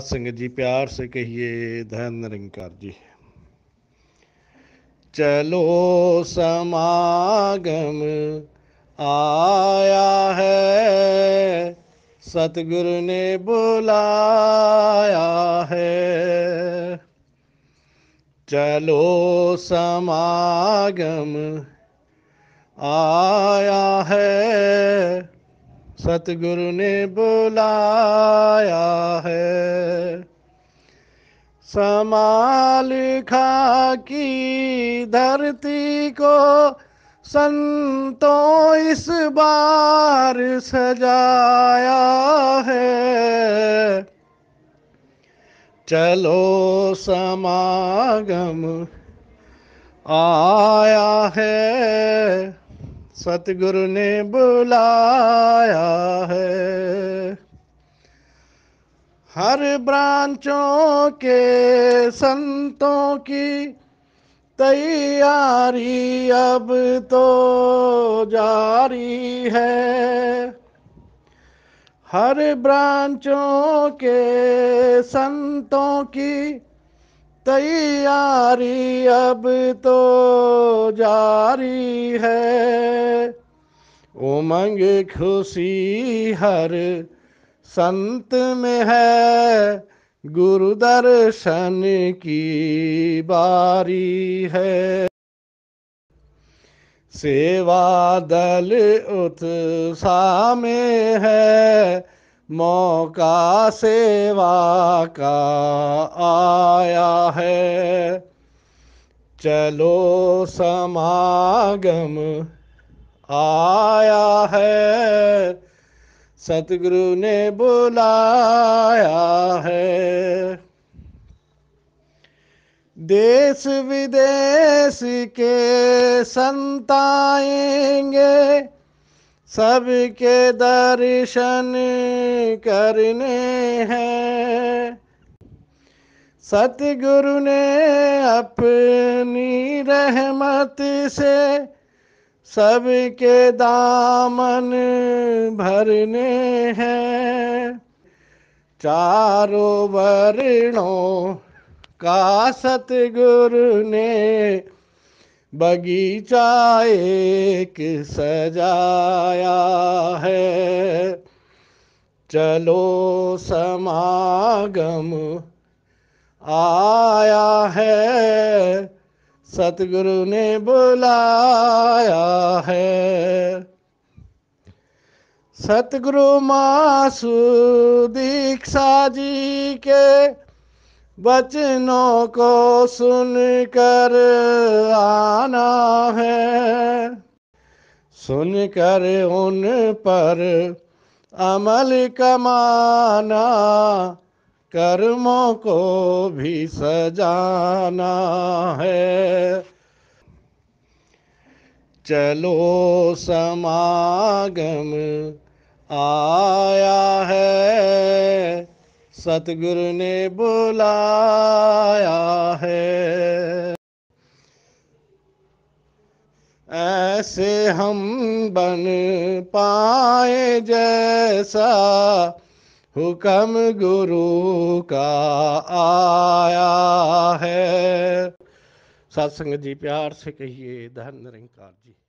सिंह जी प्यार से कहिए धन निरंकार जी चलो समागम आया है सतगुरु ने बुलाया है चलो समागम आया है सतगुरु ने बुलाया है समाल खा की धरती को संतों इस बार सजाया है चलो समागम आया है सतगुरु ने बुलाया है हर ब्रांचों के संतों की तैयारी अब तो जारी है हर ब्रांचों के संतों की तैयारी अब तो जारी है उमंग खुशी हर संत में है गुरु दर्शन की बारी है सेवा दल उत्साह में है मौका सेवा का आया है चलो समागम आया है सतगुरु ने बुलाया है देश विदेश के संताएंगे सबके दर्शन करने हैं सतगुरु ने अपनी रहमत से सबके दामन भरने हैं चारों वर्णों का सतगुरु ने बगीचा एक सजाया है चलो समागम आया है सतगुरु ने बुलाया है सतगुरु मासु दीक्षा जी के वचनों को सुनकर आना है सुनकर उन पर अमल कमाना कर्मों को भी सजाना है चलो समागम आया है सतगुरु ने बुलाया है ऐसे हम बन पाए जैसा हुक्म गुरु का आया है सत्संग जी प्यार से कहिए धन निरंकार जी